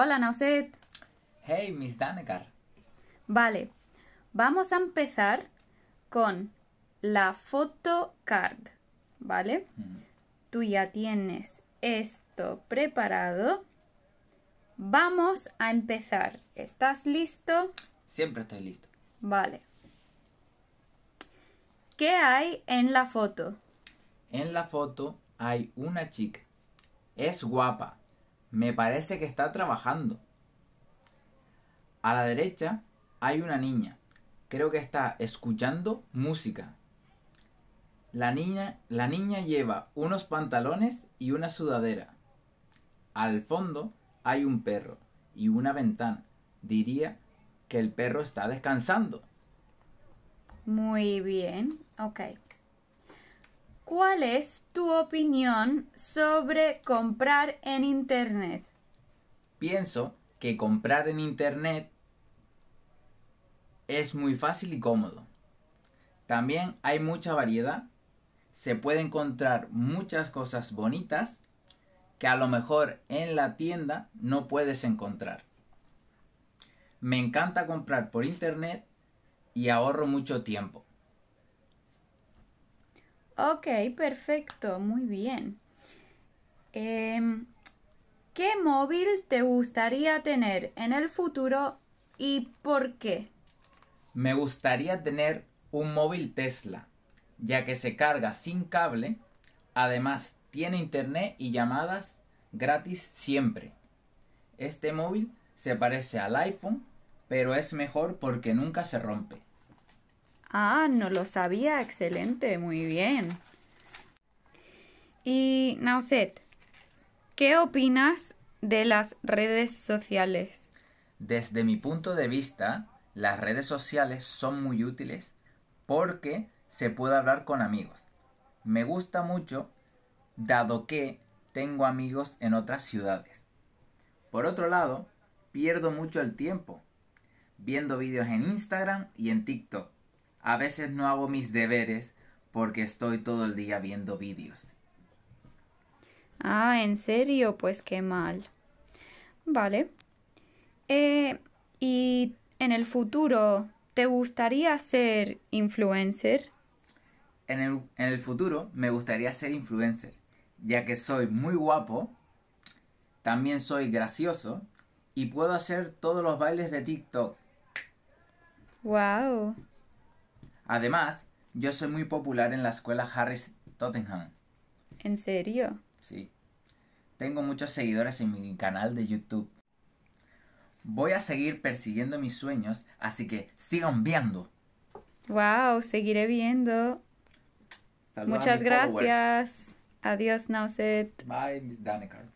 Hola, Nauset. Hey, Miss Danegar. Vale, vamos a empezar con la card, ¿vale? Mm. Tú ya tienes esto preparado. Vamos a empezar. ¿Estás listo? Siempre estoy listo. Vale. ¿Qué hay en la foto? En la foto hay una chica. Es guapa. Me parece que está trabajando. A la derecha hay una niña. Creo que está escuchando música. La niña, la niña lleva unos pantalones y una sudadera. Al fondo hay un perro y una ventana. Diría que el perro está descansando. Muy bien, ok. ¿Cuál es tu opinión sobre comprar en Internet? Pienso que comprar en Internet es muy fácil y cómodo. También hay mucha variedad. Se puede encontrar muchas cosas bonitas que a lo mejor en la tienda no puedes encontrar. Me encanta comprar por internet y ahorro mucho tiempo. Ok, perfecto, muy bien. Em, ¿Qué móvil te gustaría tener en el futuro y por qué? Me gustaría tener un móvil Tesla, ya que se carga sin cable, además tiene internet y llamadas gratis siempre. Este móvil se parece al iPhone, pero es mejor porque nunca se rompe. Ah, no lo sabía. Excelente, muy bien. Y Nauset, ¿qué opinas de las redes sociales? Desde mi punto de vista, las redes sociales son muy útiles porque se puede hablar con amigos. Me gusta mucho dado que tengo amigos en otras ciudades. Por otro lado, pierdo mucho el tiempo viendo vídeos en Instagram y en TikTok a veces no hago mis deberes porque estoy todo el día viendo vídeos. Ah, ¿en serio? Pues qué mal. Vale. Eh, ¿Y en el futuro te gustaría ser influencer? En el, en el futuro me gustaría ser influencer, ya que soy muy guapo, también soy gracioso y puedo hacer todos los bailes de TikTok. ¡Wow! Además, yo soy muy popular en la escuela Harris Tottenham. ¿En serio? Sí. Tengo muchos seguidores en mi canal de YouTube. Voy a seguir persiguiendo mis sueños, así que sigan viendo. Wow, seguiré viendo. Muchas gracias. Adiós, Nauset. Bye, Miss Danekar.